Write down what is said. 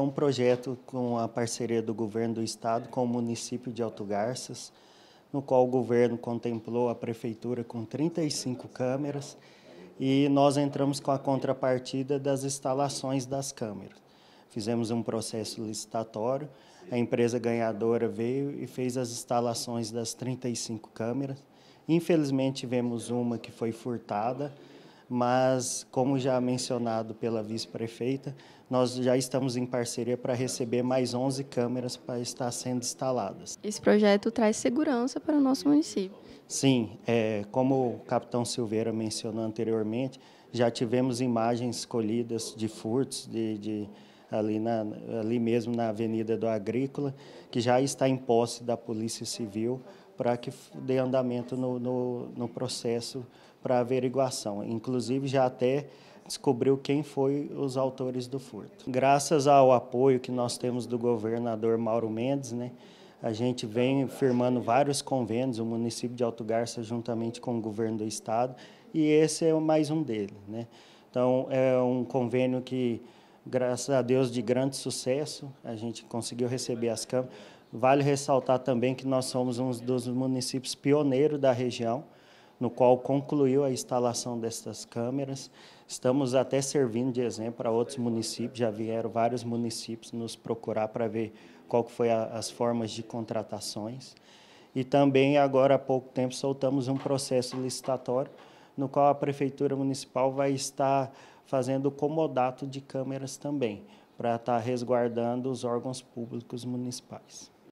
É um projeto com a parceria do governo do estado com o município de Alto Garças, no qual o governo contemplou a prefeitura com 35 câmeras e nós entramos com a contrapartida das instalações das câmeras. Fizemos um processo licitatório, a empresa ganhadora veio e fez as instalações das 35 câmeras. Infelizmente tivemos uma que foi furtada, mas como já mencionado pela vice-prefeita, nós já estamos em parceria para receber mais 11 câmeras para estar sendo instaladas. Esse projeto traz segurança para o nosso município. Sim, é, como o capitão Silveira mencionou anteriormente, já tivemos imagens colhidas de furtos, de, de ali, na, ali mesmo na Avenida do Agrícola, que já está em posse da Polícia Civil para que dê andamento no, no, no processo para averiguação. Inclusive, já até descobriu quem foi os autores do furto. Graças ao apoio que nós temos do governador Mauro Mendes, né, a gente vem firmando vários convênios, o município de Alto Garça juntamente com o governo do estado, e esse é mais um dele. Né? Então, é um convênio que, graças a Deus, de grande sucesso, a gente conseguiu receber as câmaras Vale ressaltar também que nós somos um dos municípios pioneiros da região, no qual concluiu a instalação destas câmeras. Estamos até servindo de exemplo para outros municípios, já vieram vários municípios nos procurar para ver qual foi a, as formas de contratações. E também, agora há pouco tempo, soltamos um processo licitatório, no qual a Prefeitura Municipal vai estar fazendo comodato de câmeras também, para estar resguardando os órgãos públicos municipais.